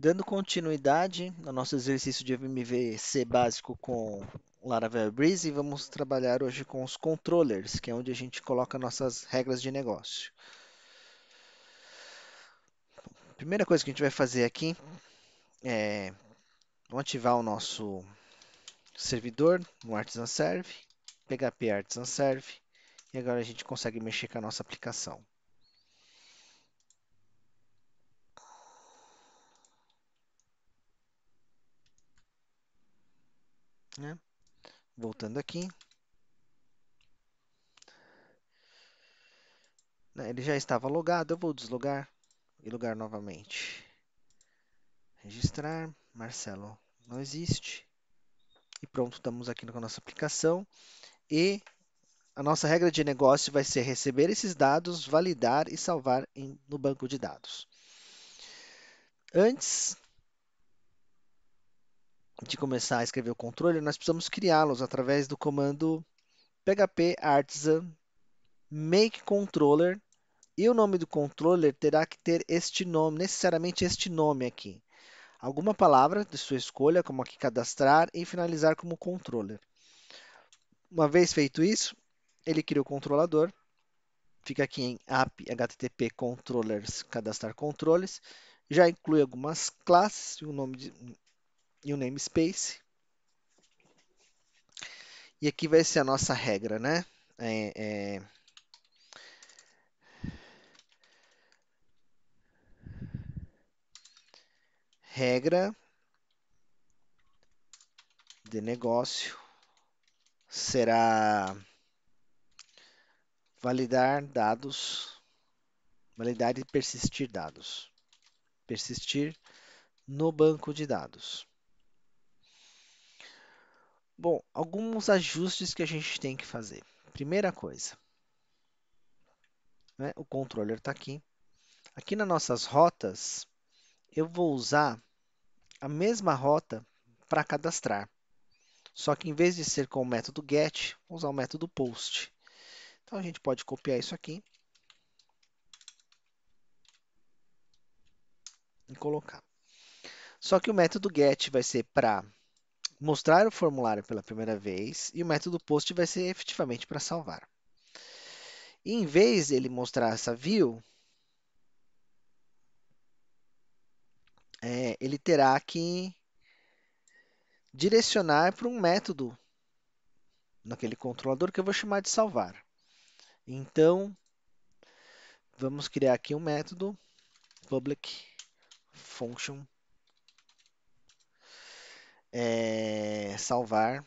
Dando continuidade ao nosso exercício de MVC básico com Laravel Breeze, vamos trabalhar hoje com os controllers, que é onde a gente coloca nossas regras de negócio. A primeira coisa que a gente vai fazer aqui é vamos ativar o nosso servidor no Artisan Serve, PHP Artisan Serve, e agora a gente consegue mexer com a nossa aplicação. né? Voltando aqui. Né, ele já estava logado, eu vou deslogar e logar novamente. Registrar, Marcelo não existe. E pronto, estamos aqui com a nossa aplicação. E a nossa regra de negócio vai ser receber esses dados, validar e salvar em, no banco de dados. Antes de começar a escrever o controle, nós precisamos criá-los através do comando php artisan make controller e o nome do controller terá que ter este nome, necessariamente este nome aqui. Alguma palavra de sua escolha, como aqui cadastrar e finalizar como controller. Uma vez feito isso, ele cria o controlador. Fica aqui em app http controllers cadastrar controles. Já inclui algumas classes, o nome de, e o namespace. E aqui vai ser a nossa regra, né? É, é... Regra de negócio será validar dados, validar e persistir dados, persistir no banco de dados. Bom, alguns ajustes que a gente tem que fazer. Primeira coisa, né? o controller está aqui. Aqui nas nossas rotas, eu vou usar a mesma rota para cadastrar. Só que em vez de ser com o método get, vou usar o método post. Então a gente pode copiar isso aqui e colocar. Só que o método get vai ser para mostrar o formulário pela primeira vez e o método post vai ser efetivamente para salvar. E em vez dele mostrar essa view, é, ele terá que direcionar para um método naquele controlador que eu vou chamar de salvar. Então, vamos criar aqui um método public function é, salvar.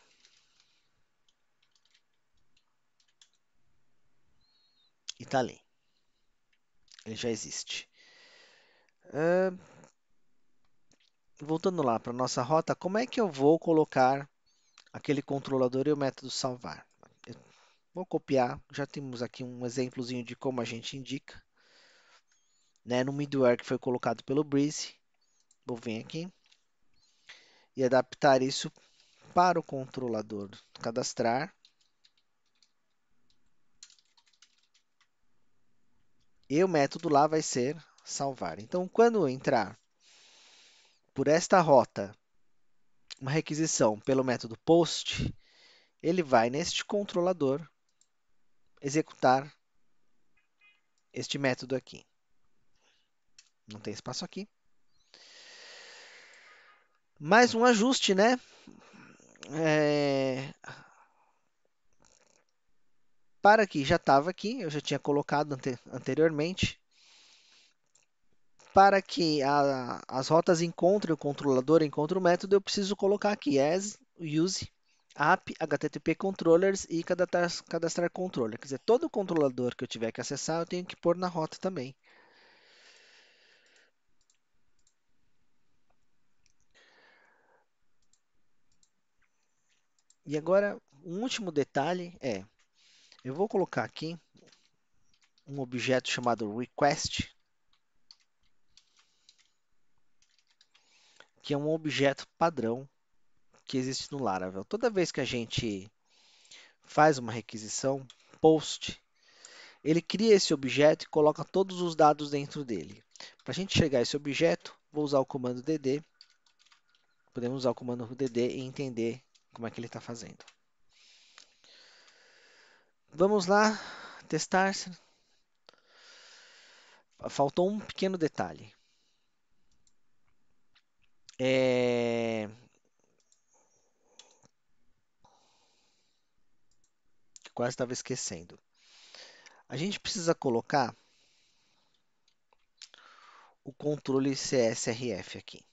E tá ali. Ele já existe. Uh, voltando lá para nossa rota, como é que eu vou colocar aquele controlador e o método salvar? Eu vou copiar, já temos aqui um exemplozinho de como a gente indica. Né, no middleware que foi colocado pelo Breeze. Vou vir aqui e adaptar isso para o controlador. Cadastrar. E o método lá vai ser salvar. Então, quando entrar por esta rota uma requisição pelo método post, ele vai neste controlador executar este método aqui. Não tem espaço aqui mais um ajuste, né? É... Para aqui, já estava aqui, eu já tinha colocado ante anteriormente. Para que a, as rotas encontrem o controlador, encontrem o método, eu preciso colocar aqui as use app, HTTP controllers e cadastrar, cadastrar controller. Quer dizer, todo controlador que eu tiver que acessar, eu tenho que pôr na rota também. E agora, um último detalhe é, eu vou colocar aqui um objeto chamado request, que é um objeto padrão que existe no Laravel. Toda vez que a gente faz uma requisição, post, ele cria esse objeto e coloca todos os dados dentro dele. Para a gente chegar a esse objeto, vou usar o comando dd, podemos usar o comando dd e entender como é que ele está fazendo. Vamos lá testar. Faltou um pequeno detalhe. É... Quase estava esquecendo. A gente precisa colocar o controle CSRF aqui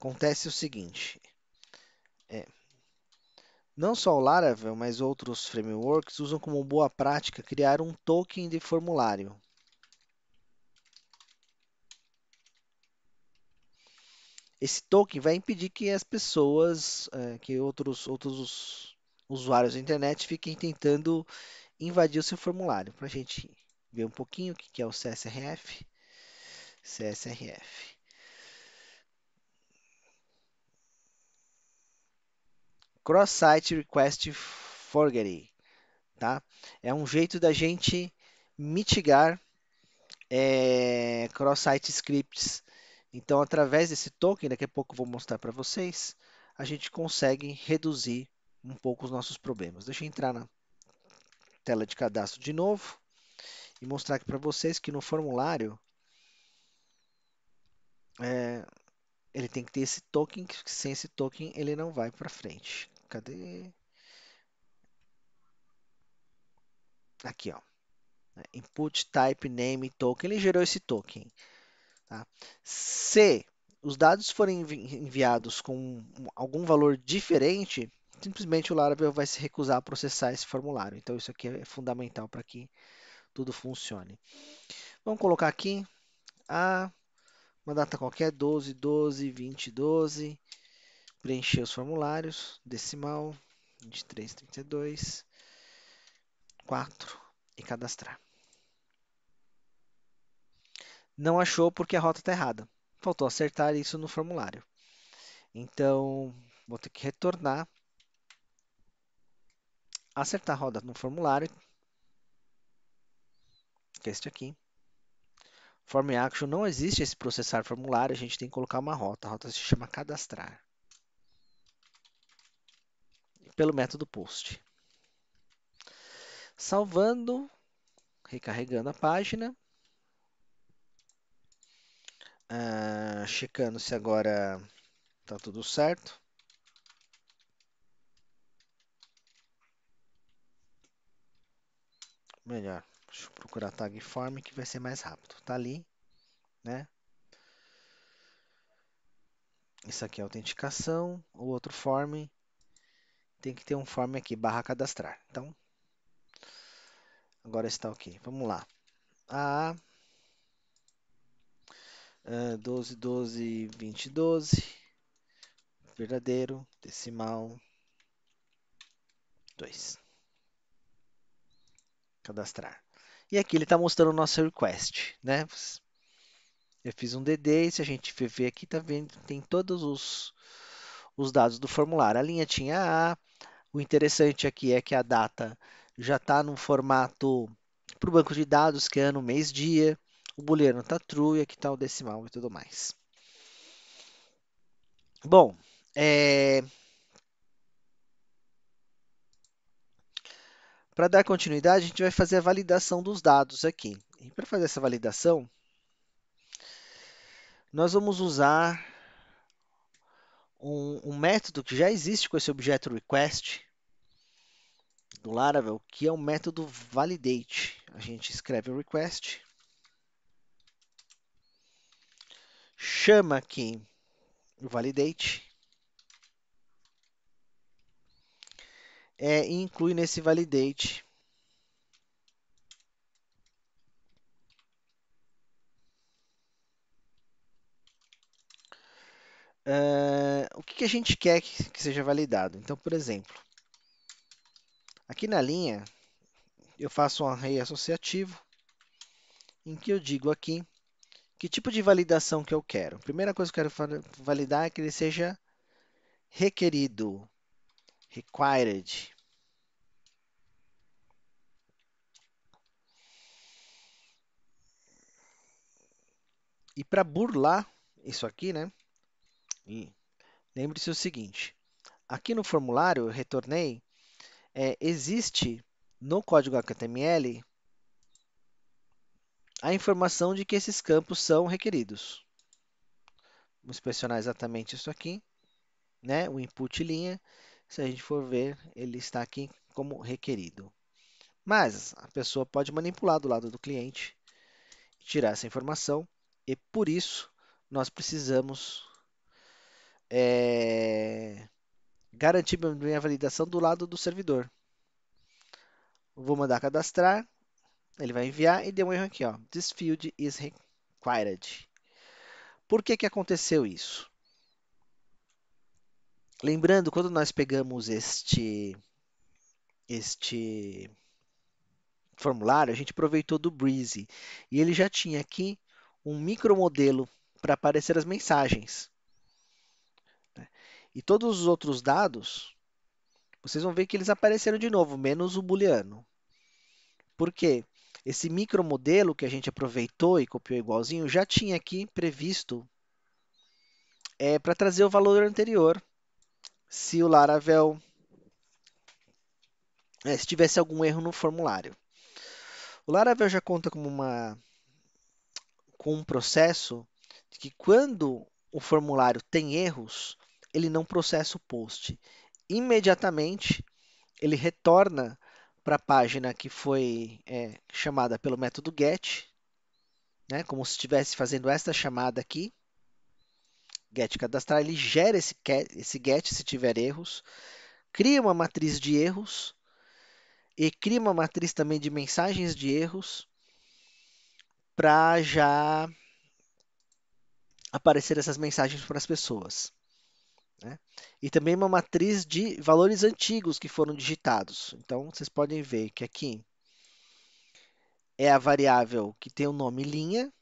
acontece o seguinte. É, não só o Laravel, mas outros frameworks usam como boa prática criar um token de formulário. Esse token vai impedir que as pessoas, é, que outros, outros usuários da internet fiquem tentando invadir o seu formulário. Para a gente ver um pouquinho o que é o CSRF. CSRF. Cross-Site Request Forgery, tá? É um jeito da gente mitigar é, cross-site scripts. Então, através desse token, daqui a pouco eu vou mostrar para vocês, a gente consegue reduzir um pouco os nossos problemas. Deixa eu entrar na tela de cadastro de novo e mostrar aqui para vocês que no formulário é, ele tem que ter esse token, que sem esse token ele não vai para frente. Cadê? Aqui, ó. Input type name token, ele gerou esse token. Tá? Se os dados forem enviados com algum valor diferente, simplesmente o Laravel vai se recusar a processar esse formulário. Então isso aqui é, é fundamental para que tudo funcione. Vamos colocar aqui a uma data qualquer, 12, 12, 20, 12. Preencher os formulários, decimal, 23, 32, 4 e cadastrar. Não achou porque a rota está errada. Faltou acertar isso no formulário. Então, vou ter que retornar, acertar a roda no formulário, que é este aqui, Form Action não existe esse processar formulário, a gente tem que colocar uma rota. A rota se chama cadastrar. Pelo método post. Salvando, recarregando a página. Ah, checando se agora está tudo certo. Melhor. Deixa eu procurar tag form que vai ser mais rápido. Tá ali, né? Isso aqui é autenticação. O outro form tem que ter um form aqui, barra cadastrar. Então, agora está ok. Vamos lá. A ah, 12, 12, 20, 12. Verdadeiro, decimal, 2. Cadastrar. E aqui ele está mostrando o nosso request, né? Eu fiz um DD e se a gente ver aqui, tá vendo, tem todos os, os dados do formulário. A linha tinha A, o interessante aqui é que a data já está no formato para o banco de dados, que é ano, mês, dia. O booleano está true e aqui está o decimal e tudo mais. Bom, é, Para dar continuidade, a gente vai fazer a validação dos dados aqui. E para fazer essa validação, nós vamos usar um, um, método que já existe com esse objeto request do Laravel, que é o método validate. A gente escreve o request, chama aqui o validate, é, e inclui nesse validate. Uh, o que, que, a gente quer que, que seja validado. Então, por exemplo, aqui na linha, eu faço um array associativo, em que eu digo aqui que tipo de validação que eu quero. A primeira coisa que eu quero validar é que ele seja requerido required. E para burlar isso aqui, né? Lembre-se o seguinte: aqui no formulário eu retornei, é, existe no código HTML a informação de que esses campos são requeridos. Vou inspecionar exatamente isso aqui, né? O input linha se a gente for ver, ele está aqui como requerido. Mas a pessoa pode manipular do lado do cliente, tirar essa informação, e por isso nós precisamos é, garantir a validação do lado do servidor. Vou mandar cadastrar, ele vai enviar e deu um erro aqui, ó. This field is required. Por que, que aconteceu isso? Lembrando, quando nós pegamos este este formulário, a gente aproveitou do Breezy e ele já tinha aqui um micromodelo para aparecer as mensagens. Né? E todos os outros dados, vocês vão ver que eles apareceram de novo, menos o booleano. Por quê? Esse micromodelo que a gente aproveitou e copiou igualzinho já tinha aqui previsto é, para trazer o valor anterior se o Laravel é, se tivesse algum erro no formulário. O Laravel já conta uma com um processo de que quando o formulário tem erros, ele não processa o post. Imediatamente ele retorna para a página que foi é, chamada pelo método get, né, como se estivesse fazendo esta chamada aqui, get cadastrar, ele gera esse, esse get se tiver erros, cria uma matriz de erros e cria uma matriz também de mensagens de erros para já aparecer essas mensagens para as pessoas. Né? E também uma matriz de valores antigos que foram digitados. Então, vocês podem ver que aqui é a variável que tem o nome linha,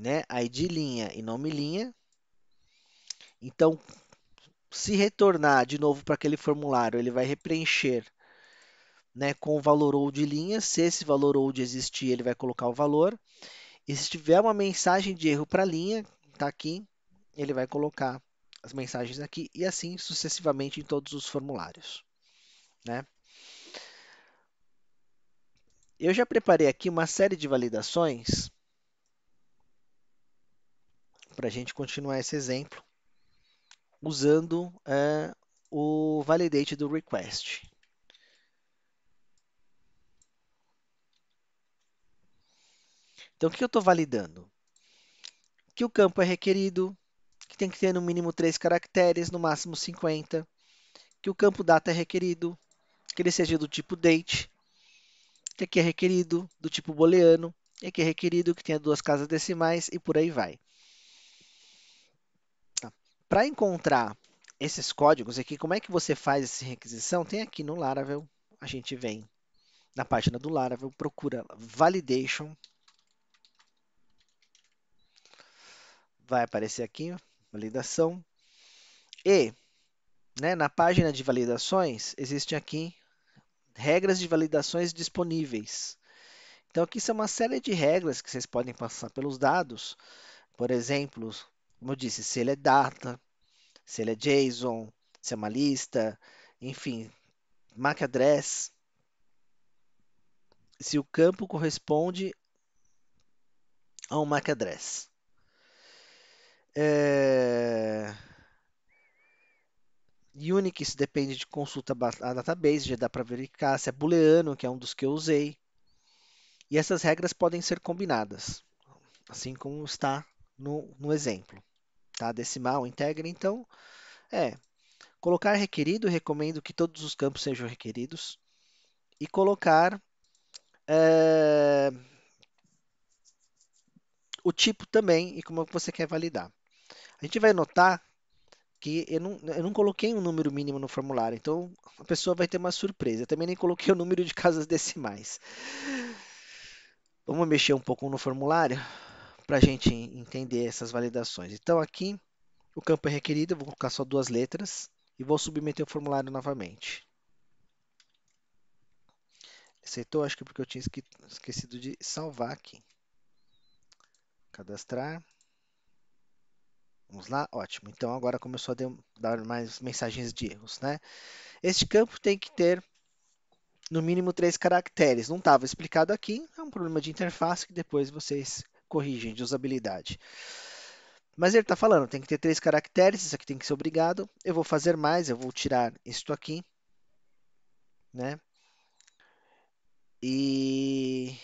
né? ID linha e nome linha. Então, se retornar de novo para aquele formulário, ele vai repreencher né, com o valor ou de linha. Se esse valor ou de existir, ele vai colocar o valor. E se tiver uma mensagem de erro para linha, está aqui, ele vai colocar as mensagens aqui e assim sucessivamente em todos os formulários. Né? Eu já preparei aqui uma série de validações para a gente continuar esse exemplo usando é, o validate do request. Então, o que eu estou validando? Que o campo é requerido, que tem que ter no mínimo 3 caracteres, no máximo 50, que o campo data é requerido, que ele seja do tipo date, que aqui é requerido, do tipo booleano, e aqui é requerido que tenha duas casas decimais e por aí vai. Para encontrar esses códigos aqui, como é que você faz essa requisição? Tem aqui no Laravel, a gente vem na página do Laravel, procura validation, vai aparecer aqui, validação, e né, na página de validações, existem aqui regras de validações disponíveis. Então, aqui são uma série de regras que vocês podem passar pelos dados. Por exemplo, como eu disse, se ele é data, se ele é JSON, se é uma lista, enfim, MAC address. Se o campo corresponde a um MAC address. É... Unix depende de consulta a database, já dá para verificar se é booleano, que é um dos que eu usei. E essas regras podem ser combinadas, assim como está no, no exemplo tá? decimal, integra, então é colocar requerido, recomendo que todos os campos sejam requeridos, e colocar é, o tipo também e como é você quer validar. A gente vai notar que eu não, eu não coloquei um número mínimo no formulário, então a pessoa vai ter uma surpresa. Eu também nem coloquei o número de casas decimais. Vamos mexer um pouco no formulário? para a gente entender essas validações. Então, aqui, o campo é requerido, vou colocar só duas letras e vou submeter o formulário novamente. Aceitou? Acho que porque eu tinha esquecido de salvar aqui. Cadastrar. Vamos lá? Ótimo. Então, agora começou a dar mais mensagens de erros, né? Este campo tem que ter no mínimo três caracteres. Não estava explicado aqui, é um problema de interface que depois vocês corrigem de usabilidade. Mas ele está falando, tem que ter três caracteres, isso aqui tem que ser obrigado. Eu vou fazer mais, eu vou tirar isto aqui. Né? E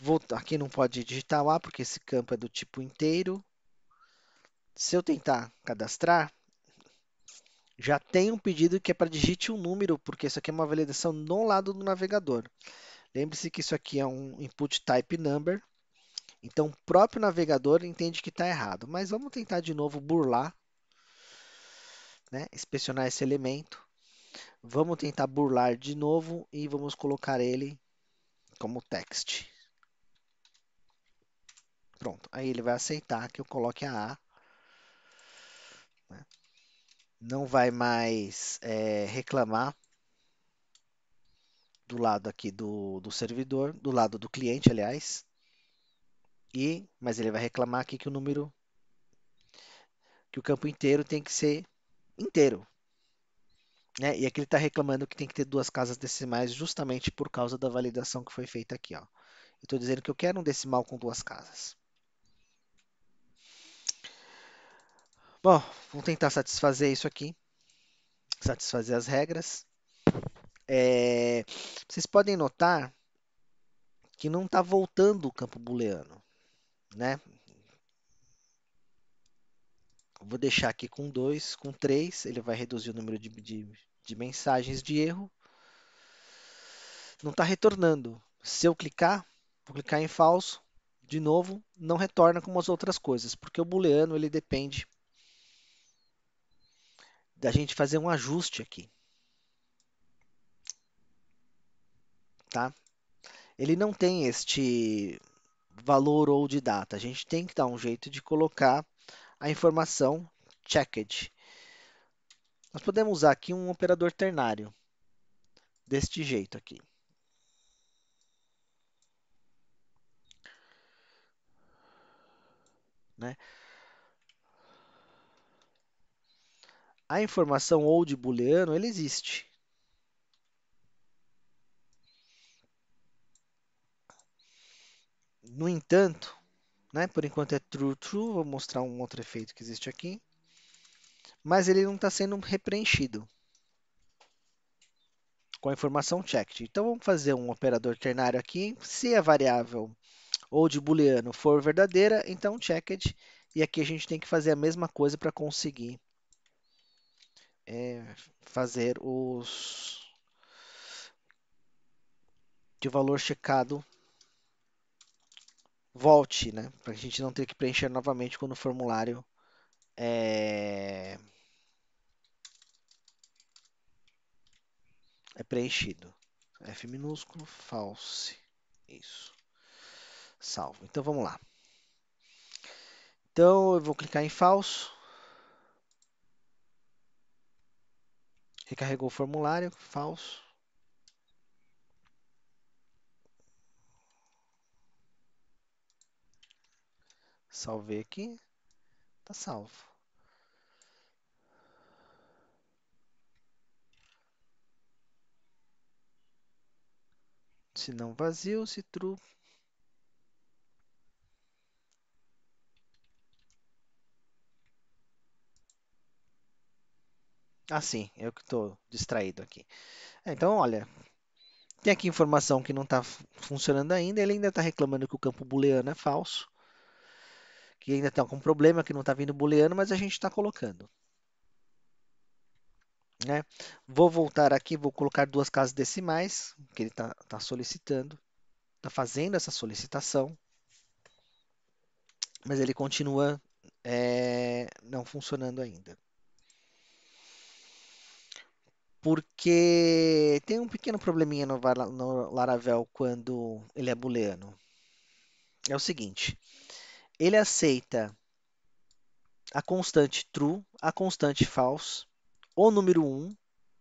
vou, aqui não pode digitar o A, porque esse campo é do tipo inteiro. Se eu tentar cadastrar, já tem um pedido que é para digite um número, porque isso aqui é uma validação no lado do navegador. Lembre-se que isso aqui é um input type number, então o próprio navegador entende que está errado. Mas vamos tentar de novo burlar, né? inspecionar esse elemento. Vamos tentar burlar de novo e vamos colocar ele como text. Pronto, aí ele vai aceitar que eu coloque a A. Né. Não vai mais é, reclamar do lado aqui do, do servidor, do lado do cliente, aliás. E, mas ele vai reclamar aqui que o número, que o campo inteiro tem que ser inteiro. Né? E aqui ele está reclamando que tem que ter duas casas decimais justamente por causa da validação que foi feita aqui. Ó. Estou dizendo que eu quero um decimal com duas casas. Bom, vamos tentar satisfazer isso aqui. Satisfazer as regras. É, vocês podem notar que não está voltando o campo booleano, né? Vou deixar aqui com 2, com 3, ele vai reduzir o número de, de, de mensagens de erro. Não está retornando. Se eu clicar, vou clicar em falso, de novo, não retorna como as outras coisas, porque o booleano ele depende da gente fazer um ajuste aqui. tá? Ele não tem este valor ou de data. A gente tem que dar um jeito de colocar a informação checked. Nós podemos usar aqui um operador ternário deste jeito aqui. Né? A informação ou de booleano, ele existe. No entanto, né, por enquanto é true, true. Vou mostrar um outro efeito que existe aqui. Mas ele não está sendo repreenchido com a informação checked. Então vamos fazer um operador ternário aqui. Se a variável ou de booleano for verdadeira, então checked. E aqui a gente tem que fazer a mesma coisa para conseguir é, fazer os de valor checado volte, né? Para a gente não ter que preencher novamente quando o formulário é, é preenchido. F minúsculo, false. Isso. Salvo. Então vamos lá. Então eu vou clicar em falso. Recarregou o formulário, falso. Salvei aqui. Tá salvo. Se não vazio, se true. Ah, sim, eu que estou distraído aqui. É, então, olha, tem aqui informação que não está funcionando ainda, ele ainda está reclamando que o campo booleano é falso que ainda tem algum problema, que não está vindo booleano, mas a gente está colocando. Né? Vou voltar aqui, vou colocar duas casas decimais, que ele está tá solicitando, está fazendo essa solicitação, mas ele continua é, não funcionando ainda. Porque tem um pequeno probleminha no, no Laravel quando ele é booleano. É o seguinte, ele aceita a constante true, a constante false, o número 1,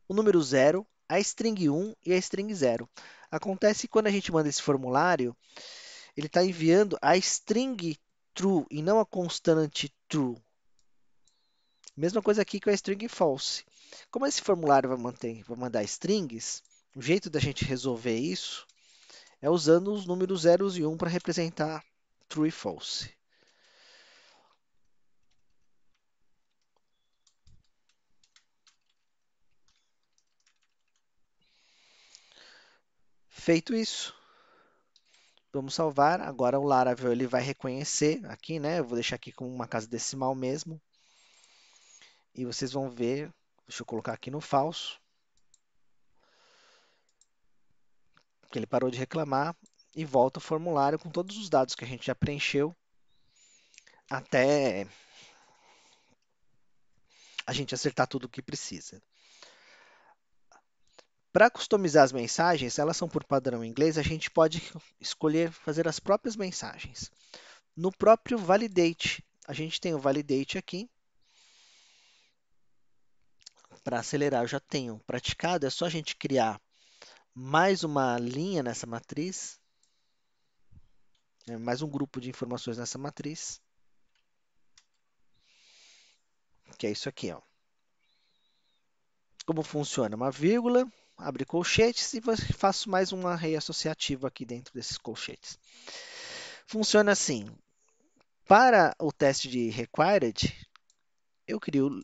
o número 0, a string 1 e a string 0. Acontece que quando a gente manda esse formulário, ele está enviando a string true e não a constante true. Mesma coisa aqui com a string false. Como esse formulário vai, manter, vai mandar strings, o jeito da gente resolver isso é usando os números 0 e 1 para representar true e false. Feito isso, vamos salvar. Agora o Laravel ele vai reconhecer aqui, né? Eu vou deixar aqui com uma casa decimal mesmo. E vocês vão ver, deixa eu colocar aqui no falso. Que ele parou de reclamar e volta o formulário com todos os dados que a gente já preencheu até a gente acertar tudo o que precisa. Para customizar as mensagens, elas são por padrão em inglês, a gente pode escolher fazer as próprias mensagens. No próprio validate, a gente tem o validate aqui. Para acelerar, eu já tenho praticado, é só a gente criar mais uma linha nessa matriz, é, mais um grupo de informações nessa matriz, que é isso aqui. Ó. Como funciona? Uma vírgula, abre colchetes e faço mais um array associativo aqui dentro desses colchetes. Funciona assim. Para o teste de required, eu crio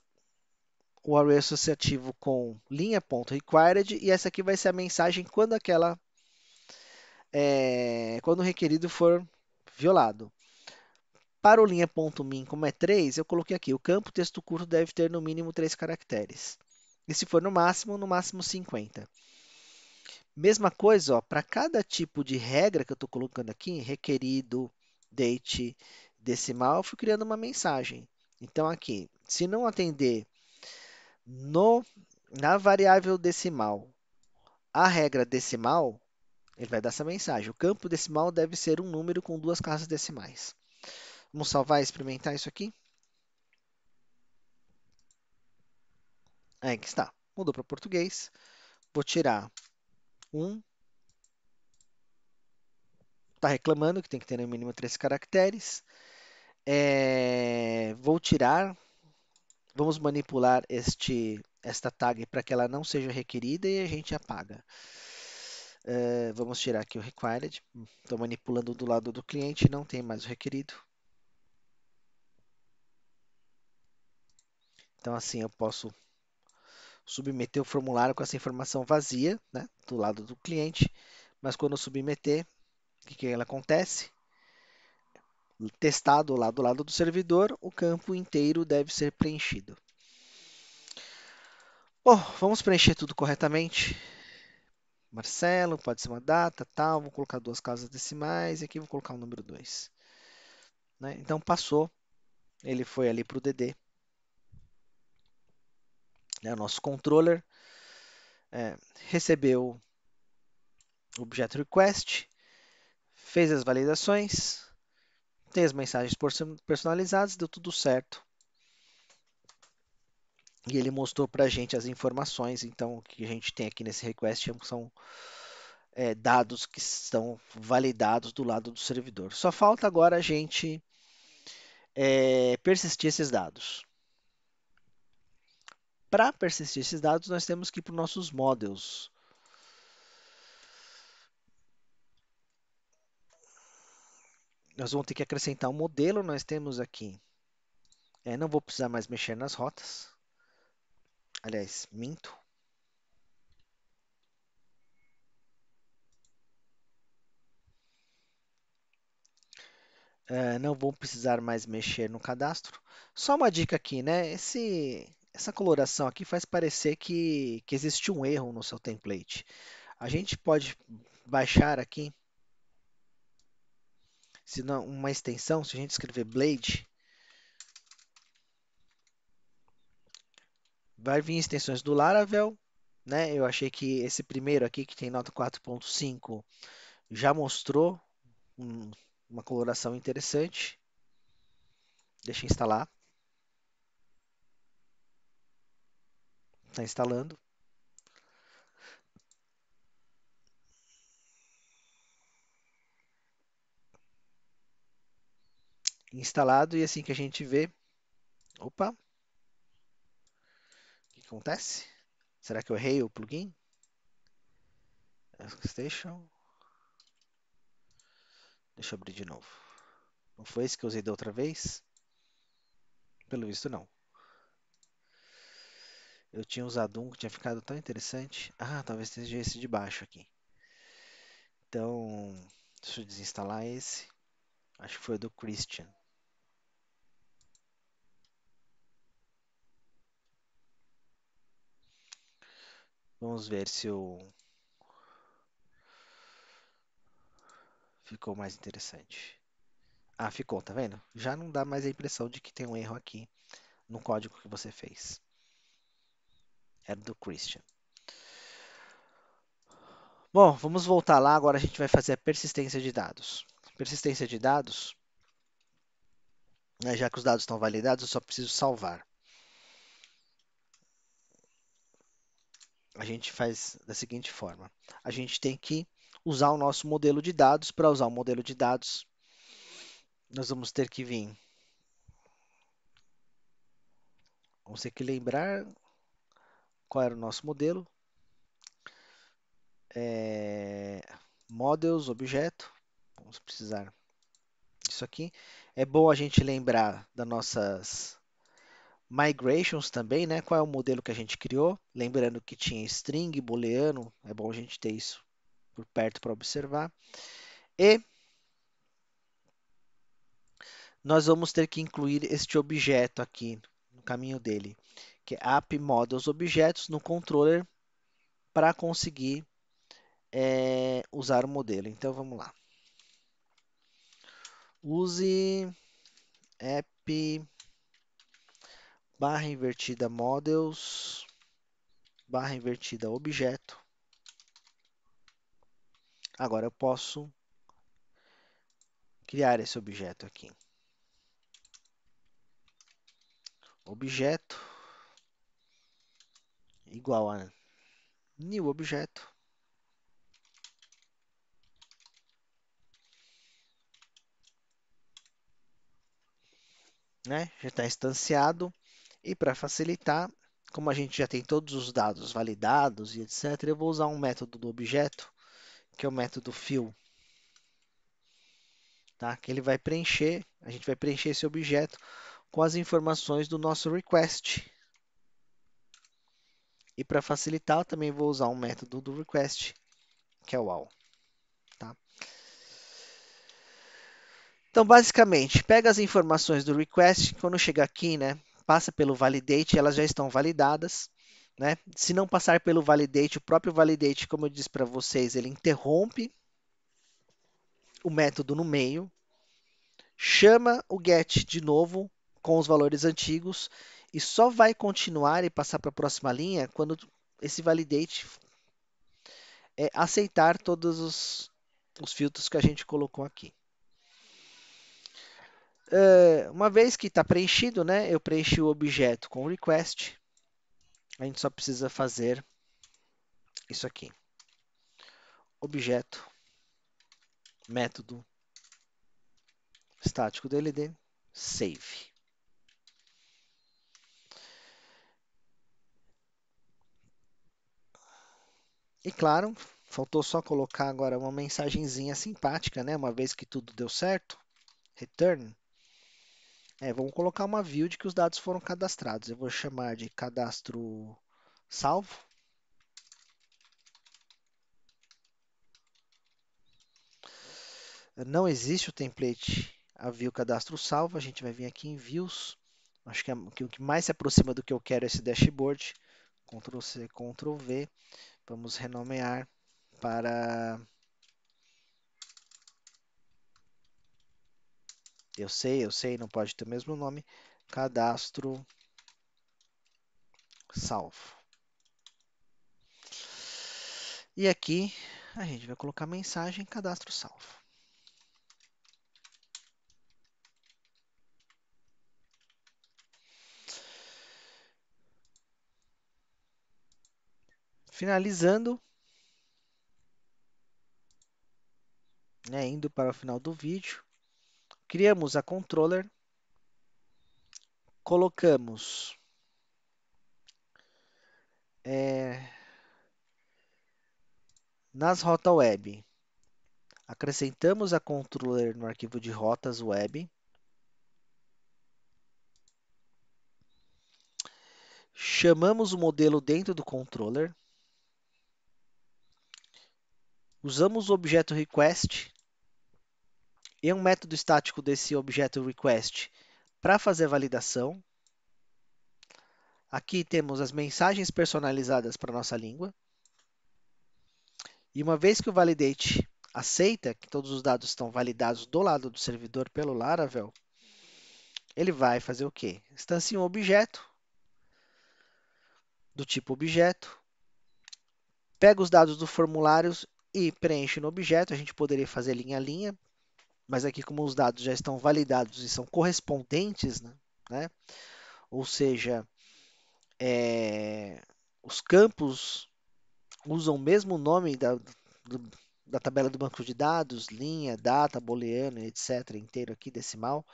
o array associativo com linha.required e essa aqui vai ser a mensagem quando aquela é, quando o requerido for violado. Para o linha.min, como é 3, eu coloquei aqui, o campo texto curto deve ter no mínimo 3 caracteres. E se for no máximo, no máximo 50. Mesma coisa, para cada tipo de regra que eu estou colocando aqui, requerido, date, decimal, eu fui criando uma mensagem. Então, aqui, se não atender no, na variável decimal a regra decimal, ele vai dar essa mensagem. O campo decimal deve ser um número com duas casas decimais. Vamos salvar e experimentar isso aqui? Aí é, que está. Mudou para português. Vou tirar um. Está reclamando que tem que ter no mínimo três caracteres. É, vou tirar. Vamos manipular este, esta tag para que ela não seja requerida e a gente apaga. É, vamos tirar aqui o required. Estou manipulando do lado do cliente, não tem mais o requerido. Então assim eu posso submeter o formulário com essa informação vazia né, do lado do cliente, mas quando eu submeter, o que, que ela acontece? Testado lá do lado do servidor, o campo inteiro deve ser preenchido. Bom, vamos preencher tudo corretamente. Marcelo, pode ser uma data, tal, vou colocar duas casas decimais e aqui vou colocar o número 2. Né? Então passou, ele foi ali para o DD né, nosso controller, é, recebeu o objeto request, fez as validações, tem as mensagens personalizadas, deu tudo certo. E ele mostrou para a gente as informações, então o que a gente tem aqui nesse request são é, dados que estão validados do lado do servidor. Só falta agora a gente é, persistir esses dados. Para persistir esses dados, nós temos que ir para os nossos models. Nós vamos ter que acrescentar um modelo. Nós temos aqui, é, não vou precisar mais mexer nas rotas. Aliás, minto. É, não vou precisar mais mexer no cadastro. Só uma dica aqui, né? Esse, essa coloração aqui faz parecer que, que existe um erro no seu template. A gente pode baixar aqui se não, uma extensão, se a gente escrever blade, vai vir extensões do Laravel, né? Eu achei que esse primeiro aqui que tem nota 4.5 já mostrou um, uma coloração interessante. Deixa eu instalar. Está instalando. Instalado e assim que a gente vê, opa, o que acontece? Será que eu errei o plugin? Station. Deixa eu abrir de novo. Não foi esse que eu usei da outra vez? Pelo visto não. Eu tinha usado um que tinha ficado tão interessante. Ah, talvez seja esse de baixo aqui. Então, deixa eu desinstalar esse. Acho que foi do Christian. Vamos ver se eu... ficou mais interessante. Ah, ficou, tá vendo? Já não dá mais a impressão de que tem um erro aqui no código que você fez. Era é do Christian. Bom, vamos voltar lá. Agora a gente vai fazer a persistência de dados. Persistência de dados. Né, já que os dados estão validados, eu só preciso salvar. A gente faz da seguinte forma: a gente tem que usar o nosso modelo de dados. Para usar o modelo de dados, nós vamos ter que vir. Vamos ter que lembrar qual era o nosso modelo? É, models, objeto. Vamos precisar disso aqui. É bom a gente lembrar das nossas migrations também, né? Qual é o modelo que a gente criou? Lembrando que tinha string, booleano. É bom a gente ter isso por perto para observar. E nós vamos ter que incluir este objeto aqui no caminho dele que é app models objetos no controller para conseguir é, usar o modelo. Então vamos lá. Use app barra invertida models barra invertida objeto. Agora eu posso criar esse objeto aqui. Objeto igual a new objeto Né? Já está instanciado e para facilitar, como a gente já tem todos os dados validados e etc, eu vou usar um método do objeto que é o método fill, tá? Que ele vai preencher, a gente vai preencher esse objeto com as informações do nosso request, e para facilitar, também vou usar um método do request, que é o all. Tá? Então, basicamente, pega as informações do request, quando chega aqui, né, passa pelo validate, elas já estão validadas. Né? Se não passar pelo validate, o próprio validate, como eu disse para vocês, ele interrompe o método no meio, chama o get de novo com os valores antigos e só vai continuar e passar para a próxima linha quando esse validate é, aceitar todos os, os filtros que a gente colocou aqui. Uh, uma vez que está preenchido, né, eu preenchi o objeto com o request. A gente só precisa fazer isso aqui. Objeto, método, estático DLD, save. E claro, faltou só colocar agora uma mensagenzinha simpática, né? Uma vez que tudo deu certo, return. É, vamos colocar uma view de que os dados foram cadastrados. Eu vou chamar de cadastro salvo. Não existe o template a view cadastro salvo. A gente vai vir aqui em views. Acho que, é, que o que mais se aproxima do que eu quero é esse dashboard. Ctrl C, Ctrl V. Vamos renomear para. Eu sei, eu sei, não pode ter o mesmo nome. Cadastro salvo. E aqui a gente vai colocar mensagem cadastro salvo. Finalizando, né, indo para o final do vídeo, criamos a controller, colocamos é, nas rotas web, acrescentamos a controller no arquivo de rotas web, chamamos o modelo dentro do controller, usamos o objeto request e um método estático desse objeto request para fazer a validação. Aqui temos as mensagens personalizadas para nossa língua. E uma vez que o validate aceita que todos os dados estão validados do lado do servidor pelo Laravel, ele vai fazer o quê? Instancia um objeto do tipo objeto, pega os dados do formulário e preenche no objeto. A gente poderia fazer linha a linha, mas aqui como os dados já estão validados e são correspondentes, né? né ou seja, é, os campos usam o mesmo nome da, do, da tabela do banco de dados, linha, data, booleano etc., inteiro aqui, decimal,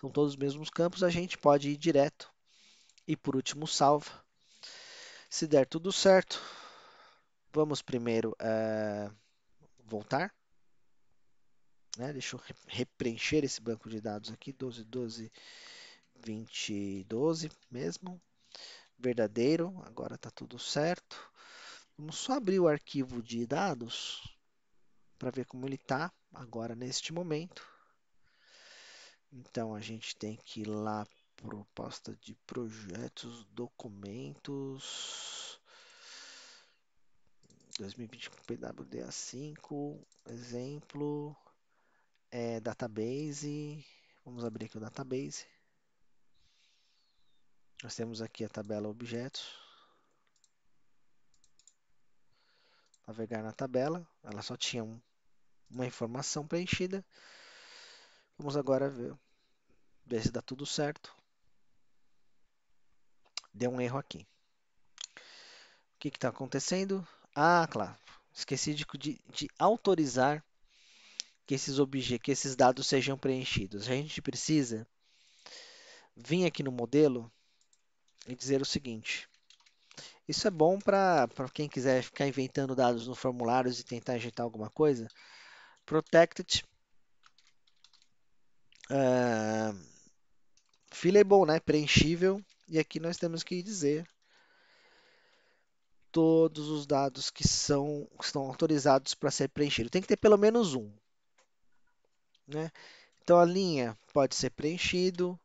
são todos os mesmos campos, a gente pode ir direto e por último salva. Se der tudo certo, Vamos primeiro uh, voltar. Né? Deixa eu repreencher esse banco de dados aqui. 12, 12, 20, 12 mesmo. Verdadeiro. Agora está tudo certo. Vamos só abrir o arquivo de dados para ver como ele está agora neste momento. Então a gente tem que ir lá proposta de projetos, documentos. 2021 PWDA5, exemplo, é, database, vamos abrir aqui o database. Nós temos aqui a tabela objetos. Navegar na tabela, ela só tinha um, uma informação preenchida. Vamos agora ver, ver se dá tudo certo. Deu um erro aqui. O que está acontecendo? Ah, claro. Esqueci de, de, de autorizar que esses, que esses dados sejam preenchidos. A gente precisa vir aqui no modelo e dizer o seguinte. Isso é bom para quem quiser ficar inventando dados no formulários e tentar injetar alguma coisa. Protected uh, fillable, né? preenchível. E aqui nós temos que dizer todos os dados que são que estão autorizados para ser preenchido. Tem que ter pelo menos um. Né? Então a linha pode ser preenchido,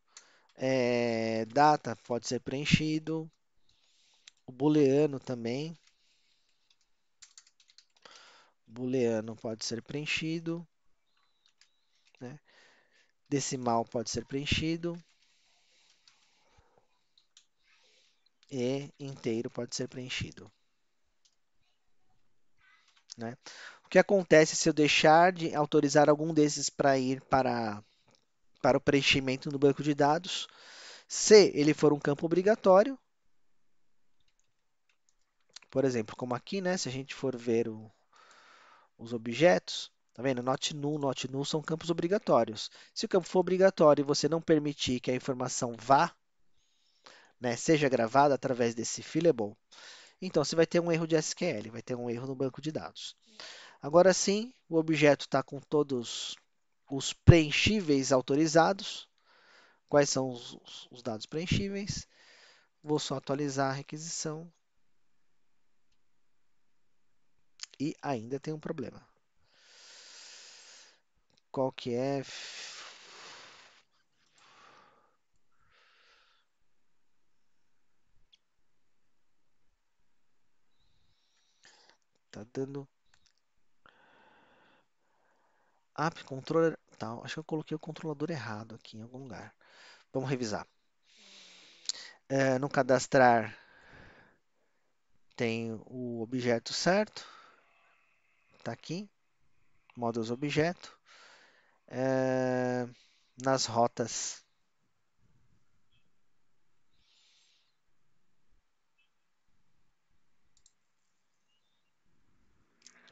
é, data pode ser preenchido, o booleano também. Booleano pode ser preenchido, né? decimal pode ser preenchido e inteiro pode ser preenchido. Né? O que acontece se eu deixar de autorizar algum desses para ir para, para o preenchimento no banco de dados? Se ele for um campo obrigatório, por exemplo, como aqui, né? se a gente for ver o, os objetos, Tá vendo? Not null, not null são campos obrigatórios. Se o campo for obrigatório e você não permitir que a informação vá, né, seja gravada através desse fillable, então, você vai ter um erro de SQL, vai ter um erro no banco de dados. Agora sim, o objeto está com todos os preenchíveis autorizados. Quais são os, os dados preenchíveis? Vou só atualizar a requisição. E ainda tem um problema. Qual que é? tá dando. App controller. Tá, acho que eu coloquei o controlador errado aqui em algum lugar. Vamos revisar. É, no cadastrar tem o objeto certo. Tá aqui. models objeto. É, nas rotas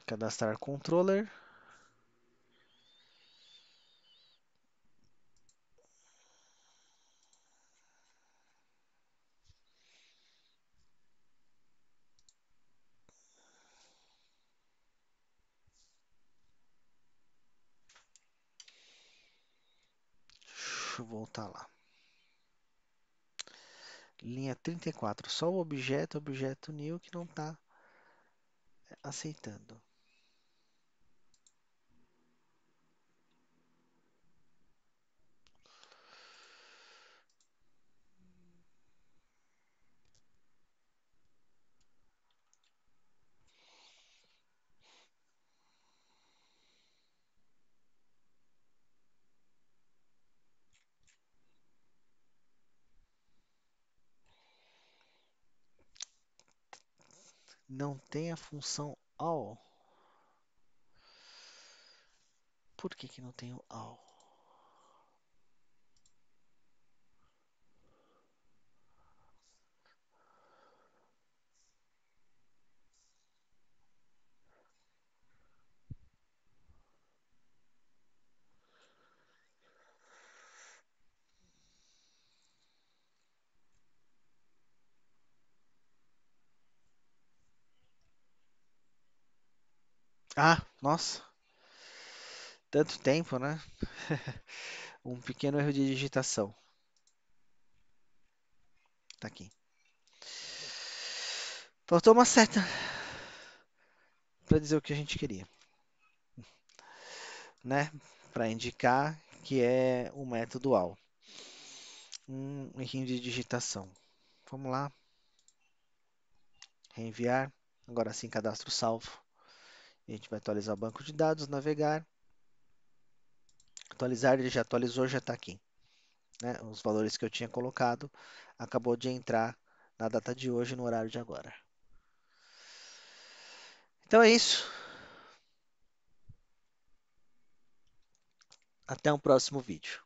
Cadastrar controller. voltar lá. Linha 34, só o objeto, objeto new que não está aceitando. não tem a função all. Por que, que não tem o all? Ah, nossa, tanto tempo, né? Um pequeno erro de digitação. Tá aqui. Faltou uma seta para dizer o que a gente queria, né? Para indicar que é o método AL. Um errinho de digitação. Vamos lá. Reenviar. Agora sim, cadastro salvo. A gente vai atualizar o banco de dados, navegar. Atualizar, ele já atualizou, já está aqui. Né? Os valores que eu tinha colocado acabou de entrar na data de hoje, no horário de agora. Então é isso. Até um próximo vídeo.